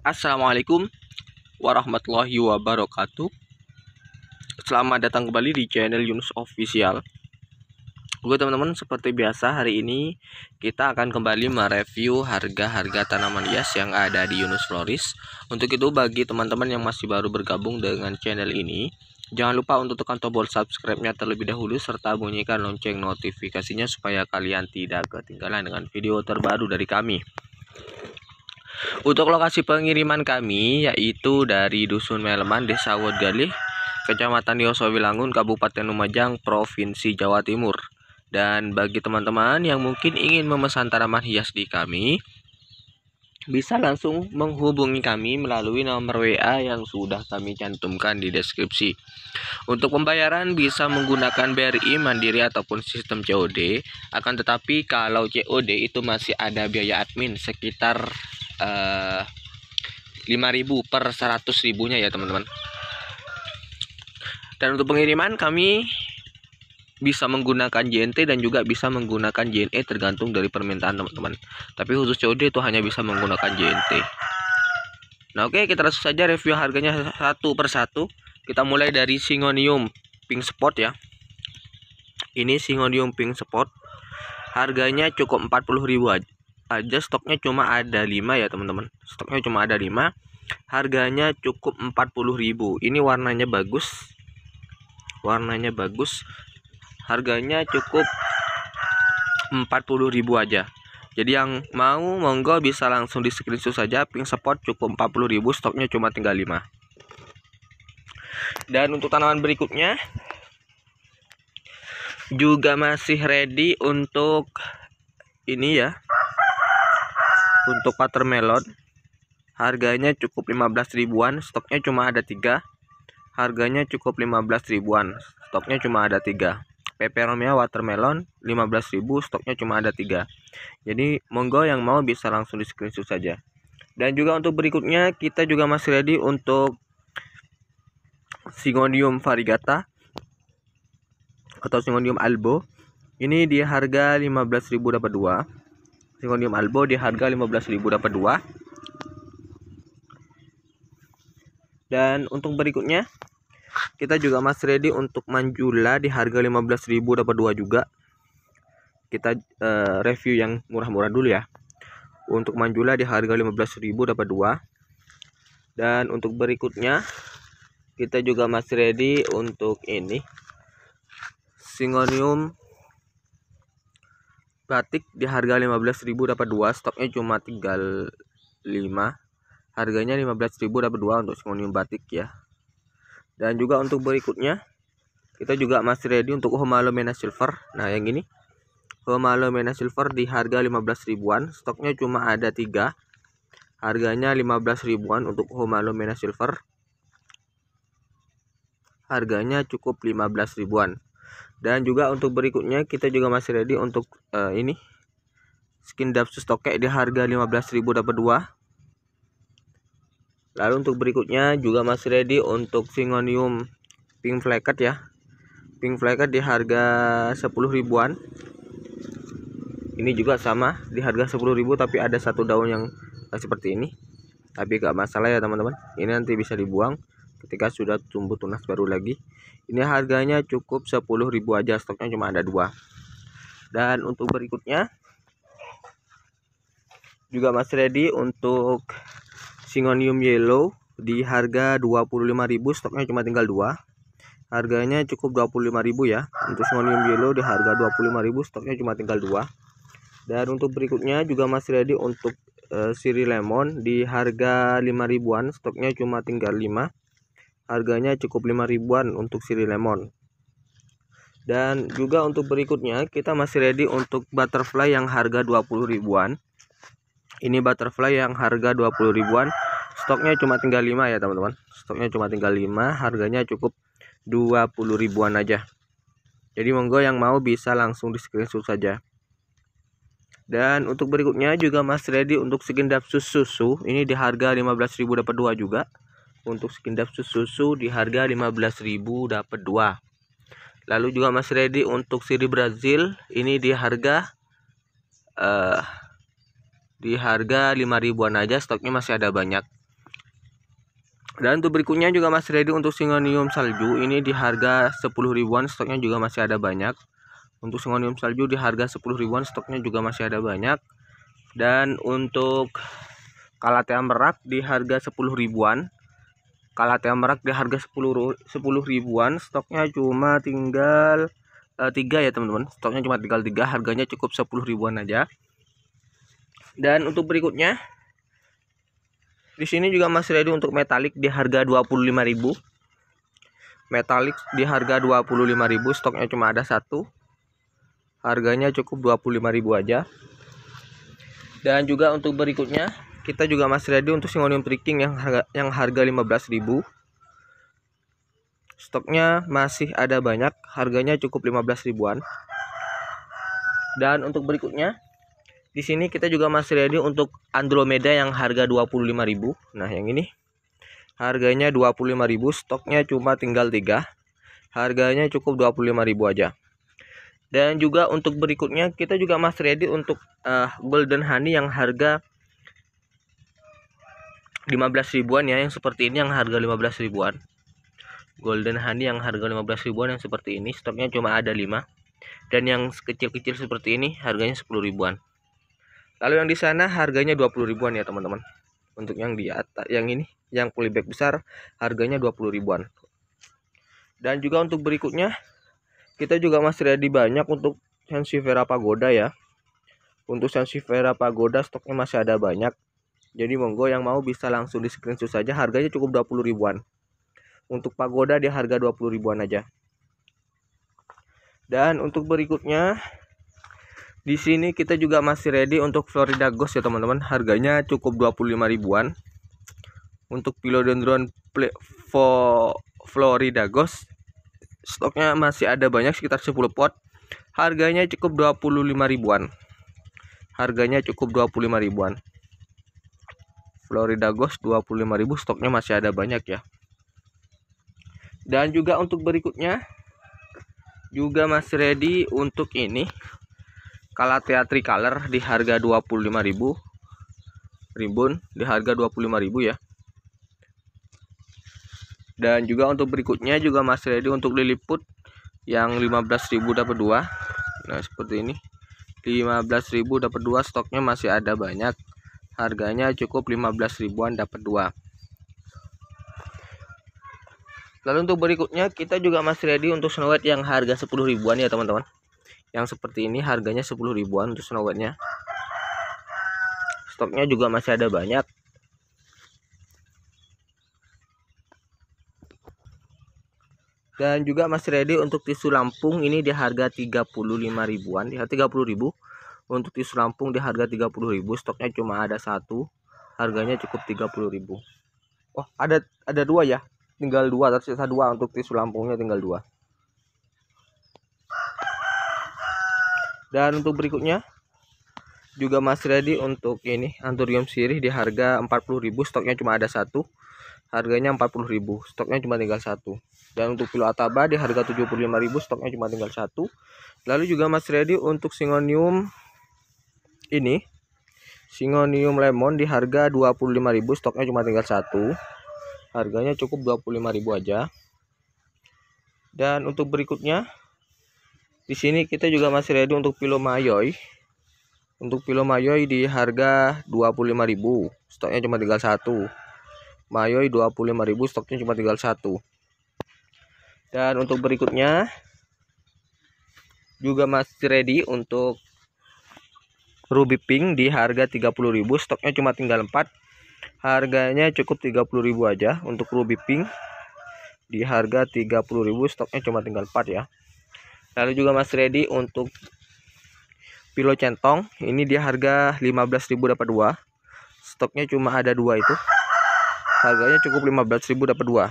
Assalamualaikum warahmatullahi wabarakatuh Selamat datang kembali di channel Yunus Official Gue teman-teman seperti biasa hari ini kita akan kembali mereview harga-harga tanaman hias yang ada di Yunus Floris Untuk itu bagi teman-teman yang masih baru bergabung dengan channel ini Jangan lupa untuk tekan tombol subscribe-nya terlebih dahulu serta bunyikan lonceng notifikasinya supaya kalian tidak ketinggalan dengan video terbaru dari kami. Untuk lokasi pengiriman kami yaitu dari Dusun Meleman, Desa Wodgalih, Kecamatan Yosowilangun, Kabupaten Lumajang, Provinsi Jawa Timur. Dan bagi teman-teman yang mungkin ingin memesan tanaman hias di kami, bisa langsung menghubungi kami melalui nomor WA yang sudah kami cantumkan di deskripsi. Untuk pembayaran bisa menggunakan BRI mandiri ataupun sistem COD, akan tetapi kalau COD itu masih ada biaya admin sekitar uh, eh, 5000 per 100 ribunya ya teman-teman dan untuk pengiriman kami bisa menggunakan JNT dan juga bisa menggunakan JNE tergantung dari permintaan teman-teman tapi khusus COD itu hanya bisa menggunakan JNT nah oke okay, kita langsung saja review harganya satu per satu kita mulai dari Singonium Pink Spot ya ini Singonium Pink Spot harganya cukup ribu aja aja stoknya cuma ada 5 ya teman-teman stoknya cuma ada 5 harganya cukup 40.000 ini warnanya bagus warnanya bagus harganya cukup 40.000 aja jadi yang mau monggo bisa langsung di screenshot saja ping support cukup 40.000 stoknya cuma tinggal 5 dan untuk tanaman berikutnya juga masih ready untuk ini ya untuk watermelon harganya cukup 15 ribuan stoknya cuma ada tiga harganya cukup 15 ribuan stoknya cuma ada tiga peperomia watermelon 15.000 stoknya cuma ada tiga jadi monggo yang mau bisa langsung di screenshot saja dan juga untuk berikutnya kita juga masih ready untuk Syngonium varigata atau Syngonium albo ini di harga 15.000 dapat dua Zirconium Albo di harga 15.000 dapat dua. Dan untuk berikutnya kita juga masih ready untuk Manjula di harga 15.000 dapat dua juga. Kita uh, review yang murah-murah dulu ya. Untuk Manjula di harga 15.000 dapat dua. Dan untuk berikutnya kita juga masih ready untuk ini Singonium batik di harga 15.000 dapat dua stoknya cuma 35 harganya 15.000 dapat dua untuk simonium batik ya dan juga untuk berikutnya kita juga masih ready untuk homalomena silver nah yang ini homalomena silver di harga 15 ribuan stoknya cuma ada tiga harganya 15 ribuan untuk homalomena silver harganya cukup 15 ribuan dan juga untuk berikutnya kita juga masih ready untuk uh, ini skin dapsus tokek di harga 15.000 dapat dua lalu untuk berikutnya juga masih ready untuk singonium pink flecket ya pink flecket di harga 10 ribuan ini juga sama di harga 10 ribu tapi ada satu daun yang seperti ini tapi gak masalah ya teman-teman ini nanti bisa dibuang ketika sudah tumbuh tunas baru lagi ini harganya cukup 10.000 aja stoknya cuma ada dua dan untuk berikutnya juga Mas Ready untuk Singonium Yellow di harga 25.000 stoknya cuma tinggal dua harganya cukup 25.000 ya untuk Singonium Yellow di harga 25.000 stoknya cuma tinggal dua dan untuk berikutnya juga Mas Ready untuk uh, Siri Lemon di harga 5000 ribuan stoknya cuma tinggal 5 harganya cukup 5 ribuan untuk siri lemon dan juga untuk berikutnya kita masih ready untuk butterfly yang harga 20 ribuan ini butterfly yang harga 20 ribuan stoknya cuma tinggal 5 ya teman-teman stoknya cuma tinggal 5 harganya cukup 20 ribuan aja jadi monggo yang mau bisa langsung di screenshot saja dan untuk berikutnya juga masih ready untuk skin dapsus susu ini di harga 15.000 dapat dua juga untuk sekindap susu di harga 15.000 dapat 2 lalu juga Mas Reddy untuk siri Brazil ini di harga uh, di harga 5000 ribuan aja stoknya masih ada banyak dan untuk berikutnya juga Mas Reddy untuk singonium salju ini di harga 10000 ribuan stoknya juga masih ada banyak untuk singonium salju di harga 10000 ribuan stoknya juga masih ada banyak dan untuk kalatea merak di harga 10 ribuan yang Merak di harga 10 10 ribuan, stoknya cuma tinggal eh, tiga uh, ya teman-teman. Stoknya cuma tinggal tiga, harganya cukup 10 ribuan aja. Dan untuk berikutnya di sini juga masih ready untuk metalik di harga 25.000. Metalik di harga 25.000, stoknya cuma ada satu. Harganya cukup 25.000 aja. Dan juga untuk berikutnya kita juga masih ready untuk singonium tricking yang harga yang harga 15.000 stoknya masih ada banyak harganya cukup 15 ribuan dan untuk berikutnya di sini kita juga masih ready untuk Andromeda yang harga 25.000 nah yang ini harganya 25.000 stoknya cuma tinggal 3 harganya cukup 25.000 aja dan juga untuk berikutnya kita juga masih ready untuk uh, golden honey yang harga 15 ribuan ya yang seperti ini yang harga 15 ribuan golden honey yang harga 15 ribuan yang seperti ini stoknya cuma ada 5 dan yang kecil-kecil seperti ini harganya 10 ribuan lalu yang di sana harganya 20 ribuan ya teman-teman untuk yang di atas yang ini yang polybag besar harganya 20 ribuan dan juga untuk berikutnya kita juga masih ready banyak untuk Sansevieria Pagoda ya untuk Sansevieria Pagoda stoknya masih ada banyak jadi monggo yang mau bisa langsung di screenshot saja harganya cukup 20 ribuan. Untuk pagoda dia harga 20 ribuan aja. Dan untuk berikutnya di sini kita juga masih ready untuk Florida Ghost ya teman-teman. Harganya cukup 25 ribuan. Untuk Philodendron Florida Ghost stoknya masih ada banyak sekitar 10 pot. Harganya cukup 25 ribuan. Harganya cukup 25 ribuan. Florida Ghost 25.000 stoknya masih ada banyak ya dan juga untuk berikutnya juga masih ready untuk ini Calathea Color di harga 25.000 ribun di harga 25.000 ya dan juga untuk berikutnya juga masih ready untuk liliput yang 15.000 dapat dua. nah seperti ini 15.000 dapat dua stoknya masih ada banyak Harganya cukup 15 ribuan dapat dua. Lalu untuk berikutnya kita juga masih ready untuk Snow White yang harga 10 ribuan ya teman-teman. Yang seperti ini harganya 10 ribuan untuk Snow White nya Stoknya juga masih ada banyak. Dan juga masih ready untuk tisu Lampung ini di harga 35 ribuan, ya 30 ribu untuk tisu lampung di harga 30.000 stoknya cuma ada satu harganya cukup 30.000 oh ada ada dua ya tinggal dua tersisa dua untuk tisu lampungnya tinggal dua dan untuk berikutnya juga masih ready untuk ini anturium sirih di harga 40.000 stoknya cuma ada satu harganya 40.000 stoknya cuma tinggal satu dan untuk pilo ataba di harga 75.000 stoknya cuma tinggal satu lalu juga masih ready untuk singonium ini Singonium lemon di harga 25.000 stoknya cuma tinggal satu harganya cukup 25.000 aja dan untuk berikutnya di sini kita juga masih ready untuk pilo mayoi untuk pilo mayoi di harga 25.000 stoknya cuma tinggal satu mayoi 25.000 stoknya cuma tinggal satu dan untuk berikutnya juga masih ready untuk ruby pink di harga 30.000 stoknya cuma tinggal 4 harganya cukup 30.000 aja untuk ruby pink di harga 30.000 stoknya cuma tinggal 4 ya lalu juga Mas ready untuk pilo centong ini dia harga 15.000 dapat 2 stoknya cuma ada dua itu harganya cukup 15.000 dapat 2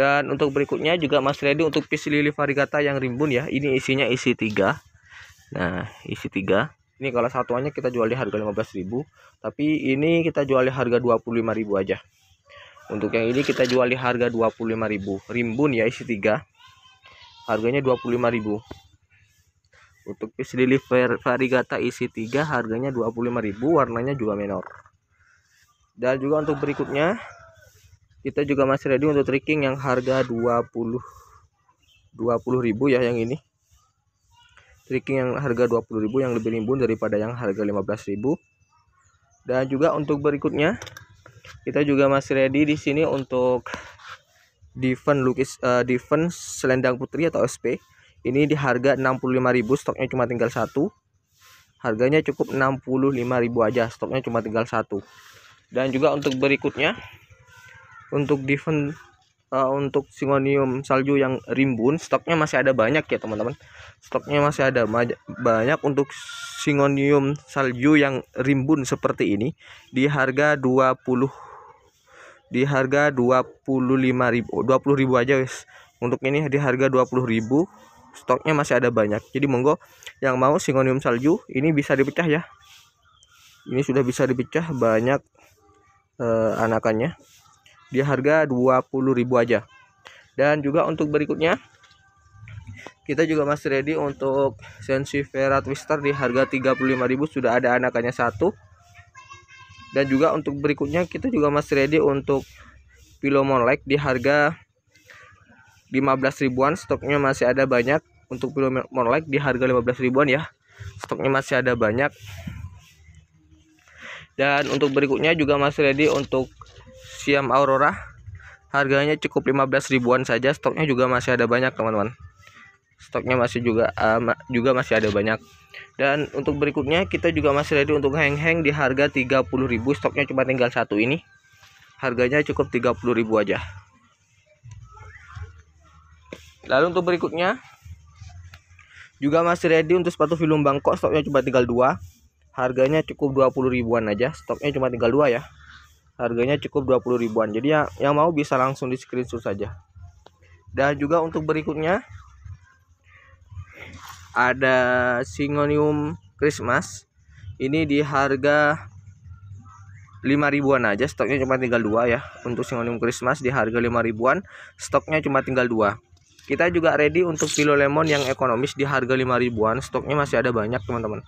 dan untuk berikutnya juga Mas ready untuk PC lili varigata yang rimbun ya. Ini isinya isi 3 nah isi tiga ini kalau satuannya kita jual di harga 15.000 tapi ini kita jual di harga 25.000 aja untuk yang ini kita jual di harga 25.000 rimbun ya isi tiga harganya 25.000 untuk fish lily varigata isi 3 harganya 25.000 warnanya juga menor. Dan juga untuk berikutnya kita juga masih ready untuk tricking yang harga 20 20.000 ya yang ini. Striking yang harga 20.000 yang lebih rimbun daripada yang harga 15.000. Dan juga untuk berikutnya kita juga masih ready di sini untuk Diven lukis uh, eh, Diven selendang putri atau SP. Ini di harga 65.000, stoknya cuma tinggal satu. Harganya cukup 65.000 aja, stoknya cuma tinggal satu. Dan juga untuk berikutnya untuk Diven uh, untuk singonium salju yang rimbun stoknya masih ada banyak ya teman-teman stoknya masih ada banyak untuk singonium salju yang rimbun seperti ini di harga 20 di harga 25.000 20 ribu aja wes untuk ini di harga ribu stoknya masih ada banyak jadi monggo yang mau singonium salju ini bisa dipecah ya ini sudah bisa dipecah banyak uh, anakannya di harga 20.000 aja. Dan juga untuk berikutnya kita juga masih ready untuk sensi Vera Twister di harga 35.000 sudah ada anakannya satu. Dan juga untuk berikutnya kita juga masih ready untuk Pilomon Lake di harga 15 ribuan stoknya masih ada banyak untuk Pilomon Lake di harga 15 ribuan ya stoknya masih ada banyak dan untuk berikutnya juga masih ready untuk siam aurora harganya cukup 15 ribuan saja stoknya juga masih ada banyak teman-teman stoknya masih juga uh, juga masih ada banyak dan untuk berikutnya kita juga masih ready untuk hang-hang di harga 30.000 stoknya cuma tinggal satu ini harganya cukup 30.000 aja lalu untuk berikutnya juga masih ready untuk sepatu film Bangkok stoknya cuma tinggal dua harganya cukup 20 ribuan aja stoknya cuma tinggal dua ya harganya cukup 20 ribuan jadi yang, yang mau bisa langsung di screenshot saja dan juga untuk berikutnya ada singonium Christmas ini di harga 5 ribuan aja stoknya cuma tinggal dua ya untuk singonium Christmas di harga 5 ribuan stoknya cuma tinggal dua kita juga ready untuk kilo lemon yang ekonomis di harga 5 ribuan stoknya masih ada banyak teman-teman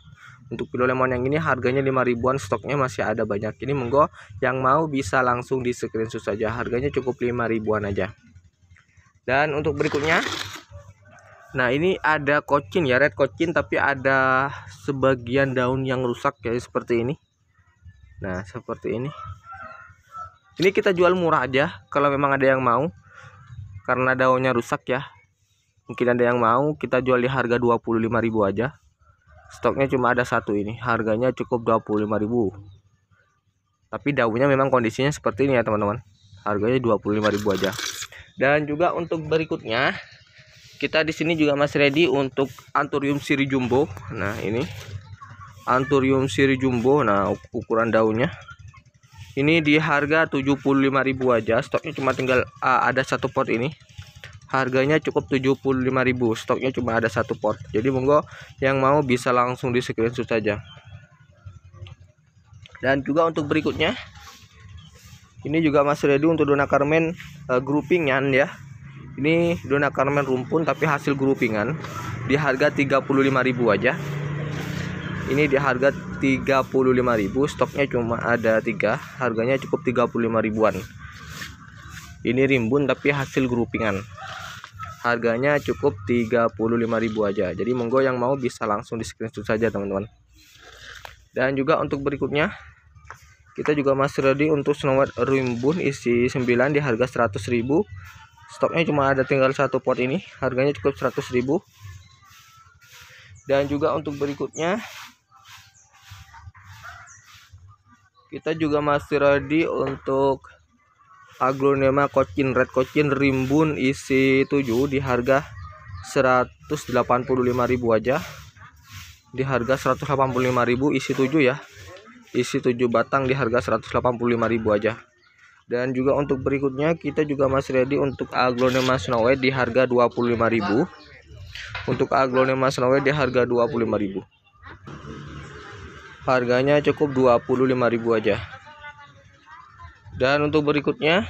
untuk pilo lemon yang ini harganya 5 ribuan stoknya masih ada banyak ini monggo yang mau bisa langsung di screenshot saja harganya cukup 5 ribuan aja dan untuk berikutnya Nah ini ada kocin ya red kocin tapi ada sebagian daun yang rusak ya seperti ini Nah seperti ini Ini kita jual murah aja kalau memang ada yang mau Karena daunnya rusak ya Mungkin ada yang mau kita jual di harga 25.000 aja stoknya cuma ada satu ini harganya cukup 25.000 tapi daunnya memang kondisinya seperti ini ya teman-teman harganya 25.000 aja dan juga untuk berikutnya kita di sini juga masih ready untuk anturium siri jumbo nah ini anturium siri jumbo nah ukuran daunnya ini di harga 75.000 aja stoknya cuma tinggal uh, ada satu pot ini harganya cukup 75.000 stoknya cuma ada satu port jadi monggo yang mau bisa langsung di screenshot saja dan juga untuk berikutnya ini juga masih ready untuk dona Carmen uh, groupingan ya ini dona Carmen rumpun tapi hasil groupingan di harga 35.000 aja ini di harga 35.000 stoknya cuma ada tiga harganya cukup 35 ribuan ini rimbun tapi hasil groupingan harganya cukup 35.000 aja jadi monggo yang mau bisa langsung di screenshot saja teman-teman dan juga untuk berikutnya kita juga masih ready untuk White rimbun isi 9 di harga 100.000 stoknya cuma ada tinggal satu pot ini harganya cukup 100.000 dan juga untuk berikutnya kita juga masih ready untuk aglonema Cochin Red Cochin Rimbun isi 7 di harga 185.000 aja di harga 185.000 isi 7 ya isi 7 batang di harga 185.000 aja dan juga untuk berikutnya kita juga masih ready untuk aglonema white di harga 25.000 untuk aglonema white di harga 25.000 harganya cukup 25.000 aja dan untuk berikutnya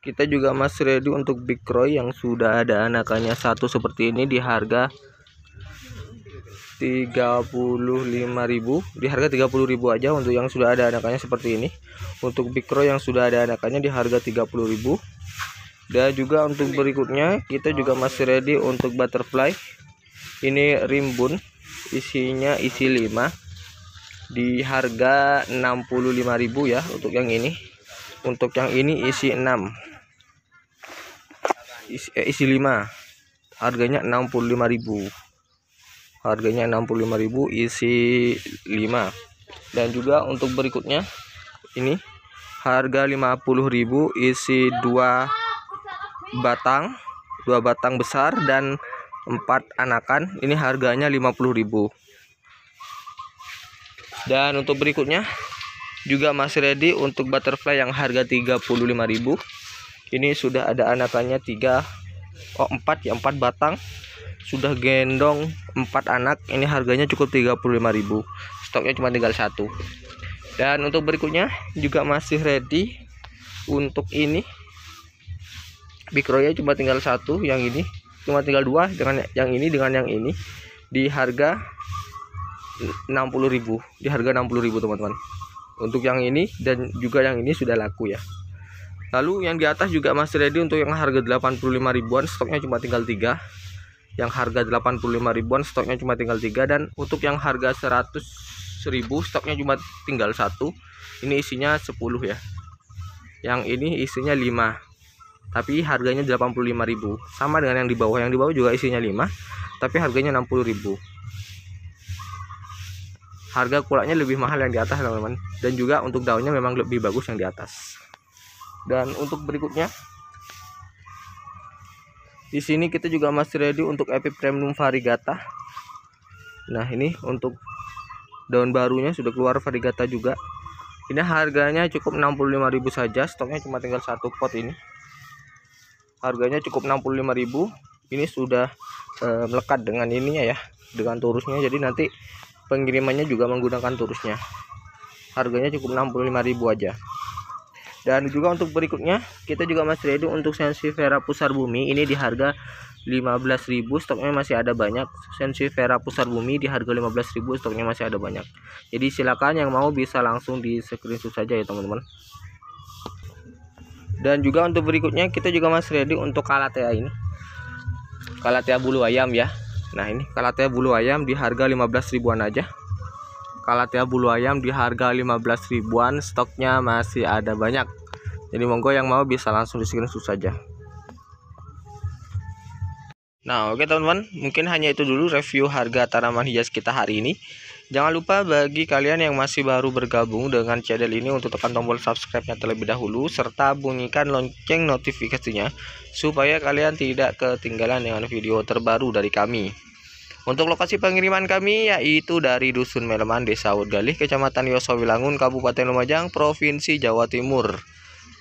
kita juga masih ready untuk Big Croy yang sudah ada anakannya satu seperti ini di harga 35.000 di harga 30.000 aja untuk yang sudah ada anakannya seperti ini untuk Big Crow yang sudah ada anakannya di harga 30.000 dan juga untuk berikutnya kita juga masih ready untuk butterfly ini rimbun isinya isi 5 di harga 65.000 ya untuk yang ini untuk yang ini isi 6 isi, eh, isi 5 harganya 65.000 harganya 65.000 isi 5 dan juga untuk berikutnya ini harga 50.000 isi 2 batang 2 batang besar dan 4 anakan ini harganya 50.000 dan untuk berikutnya juga masih ready untuk butterfly yang harga 35.000 ini sudah ada anakannya 3 oh 4 ya 4 batang sudah gendong 4 anak ini harganya cukup 35.000 stoknya cuma tinggal satu dan untuk berikutnya juga masih ready untuk ini bikroya cuma tinggal satu yang ini cuma tinggal dua dengan yang ini dengan yang ini di harga 60.000 di harga 60.000 teman-teman untuk yang ini dan juga yang ini sudah laku ya lalu yang di atas juga masih ready untuk yang harga 85 ribuan stoknya cuma tinggal 3 yang harga 85 ribuan stoknya cuma tinggal 3 dan untuk yang harga 100 stoknya cuma tinggal satu ini isinya 10 ya yang ini isinya 5 tapi harganya 85.000 sama dengan yang di bawah yang di bawah juga isinya 5 tapi harganya 60 ribu harga kulaknya lebih mahal yang di atas teman-teman dan juga untuk daunnya memang lebih bagus yang di atas dan untuk berikutnya di sini kita juga masih ready untuk epipremium variegata nah ini untuk daun barunya sudah keluar variegata juga ini harganya cukup 65000 saja stoknya cuma tinggal satu pot ini harganya cukup 65000 ini sudah eh, melekat dengan ininya ya dengan turusnya jadi nanti Pengirimannya juga menggunakan turusnya, Harganya cukup 65.000 aja. Dan juga untuk berikutnya, kita juga masih ready untuk sensi Vera Pusar Bumi. Ini di harga 15.000, stoknya masih ada banyak. sensi Vera Pusar Bumi di harga 15.000, stoknya masih ada banyak. Jadi silakan yang mau bisa langsung di screenshot saja ya teman-teman. Dan juga untuk berikutnya, kita juga masih ready untuk Kalatea ini. Kalatea bulu ayam ya. Nah ini kalatea bulu ayam di harga 15 ribuan aja Kalatea bulu ayam di harga 15 ribuan Stoknya masih ada banyak Jadi monggo yang mau bisa langsung di screenshot saja Nah oke teman-teman mungkin hanya itu dulu review harga tanaman hias kita hari ini Jangan lupa bagi kalian yang masih baru bergabung dengan channel ini untuk tekan tombol subscribe-nya terlebih dahulu serta bunyikan lonceng notifikasinya supaya kalian tidak ketinggalan dengan video terbaru dari kami. Untuk lokasi pengiriman kami yaitu dari Dusun Meleman, Desa Udgalih, Kecamatan Yosowi Langun Kabupaten Lumajang, Provinsi Jawa Timur.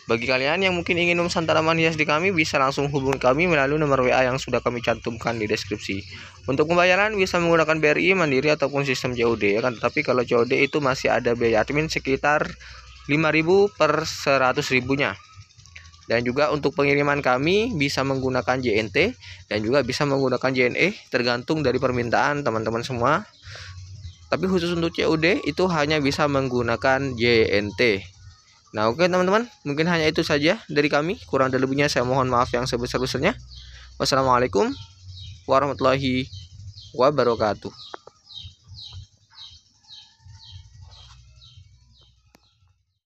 Bagi kalian yang mungkin ingin memesan tanaman hias di kami, bisa langsung hubungi kami melalui nomor WA yang sudah kami cantumkan di deskripsi. Untuk pembayaran bisa menggunakan BRI, Mandiri, ataupun sistem COD. Ya kan? Tapi kalau COD itu masih ada biaya admin sekitar 5000 per 100 ribunya. Dan juga untuk pengiriman kami bisa menggunakan JNT dan juga bisa menggunakan JNE tergantung dari permintaan teman-teman semua. Tapi khusus untuk COD itu hanya bisa menggunakan JNT. Nah oke okay, teman-teman, mungkin hanya itu saja dari kami. Kurang dan lebihnya saya mohon maaf yang sebesar-besarnya. Wassalamualaikum warahmatullahi wabarakatuh.